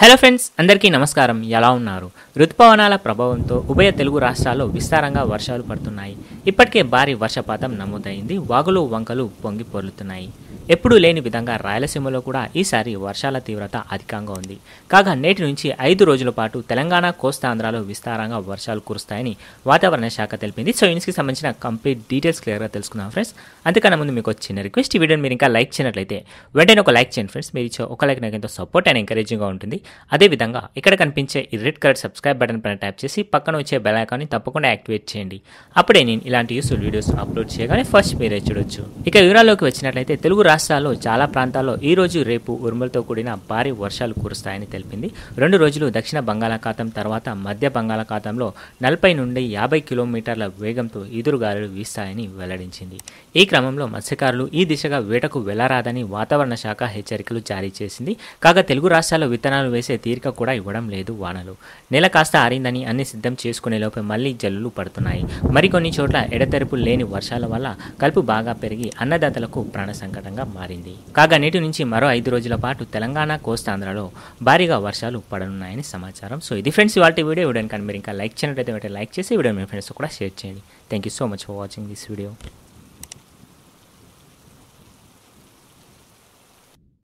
hello friends అందరికీ నమస్కారం ఎలా ఉన్నారు రుతుపవనాల ప్రభావంతో ఉభయ తెలుగు రాష్ట్రాల్లో విస్తారంగా వర్షాలు పడుతున్నాయి ఇప్పటికే భారీ వర్షపాతం నమోదైంది వాగులు వంకలు పొంగి పొర్లుతున్నాయి ఎప్పుడూ లేని విధంగా రాయలసీమలో కూడా ఈసారి వర్షాల తీవ్రత అధికంగా ఉంది కాగా నేటి నుంచి ఐదు రోజుల పాటు తెలంగాణ కోస్తాంధ్రాలో విస్తారంగా వర్షాలు కురుస్తాయని వాతావరణ శాఖ తెలిపింది సో ఇన్స్కి సంబంధించిన కంప్లీట్ డీటెయిల్స్ క్లియర్గా తెలుసుకుందాం ఫ్రెండ్స్ అందుకన్నా ముందు మీకు చిన్న రిక్వెస్ట్ ఈ వీడియోని మీరు ఇంకా లైక్ చేయనట్లయితే వెంటనే ఒక లైక్ చేయండి ఫ్రెండ్స్ మీరు ఇచ్చే ఒక లైక్ నాకు ఎంతో సపోర్ట్ అండ్ ఎంకరేజింగ్గా ఉంటుంది అదేవిధంగా ఇక్కడ కనిపించే ఈ రెడ్ కలర్ సబ్స్క్రైబ్ బటన్ పైన ట్యాప్ చేసి పక్కన వచ్చే బెల్ ఐకాన్ని తప్పకుండా యాక్టివేట్ చేయండి అప్పుడే నేను ఇలాంటి యూస్ఫుల్ వీడియోస్ అప్లోడ్ చేయగానే ఫస్ట్ మీరే చూడొచ్చు ఇక వివరాల్లోకి వచ్చినట్లయితే తెలుగు రాష్ట్రాల్లో చాలా ప్రాంతాల్లో ఈ రోజు రేపు ఉరుములతో కూడిన భారీ వర్షాలు కురుస్తాయని తెలిపింది రెండు రోజులు దక్షిణ బంగాళాఖాతం తర్వాత మధ్య బంగాళాఖాతంలో నలభై నుండి యాభై కిలోమీటర్ల వేగంతో ఎదురుగాలులు వీస్తాయని వెల్లడించింది ఈ క్రమంలో మత్స్యకారులు ఈ దిశగా వేటకు వెళ్లరాదని వాతావరణ శాఖ హెచ్చరికలు జారీ చేసింది కాగా తెలుగు రాష్ట్రాల్లో విత్తనాలు వేసే తీరిక కూడా ఇవ్వడం లేదు వానలు నెల కాస్త ఆరిందని అన్ని సిద్ధం చేసుకునే లోపే మళ్లీ జల్లులు పడుతున్నాయి మరికొన్ని చోట్ల ఎడతెరుపు లేని వర్షాల వల్ల కలుపు బాగా పెరిగి అన్నదాతలకు ప్రాణ సంకటంగా మారింది కాగా నేటి నుంచి మరో ఐదు రోజుల పాటు తెలంగాణ కోస్తాంధ్రలో భారీగా వర్షాలు పడనున్నాయని సమాచారం సో ఇది ఫ్రెండ్స్ వాళ్ళ వీడియో వీడియో కానీ మీరు ఇంకా లైక్ చేయనట్లయితే లైక్ చేసి వీడియో మీ ఫ్రెండ్స్ కూడా షేర్ చేయండి thank you so much for watching this video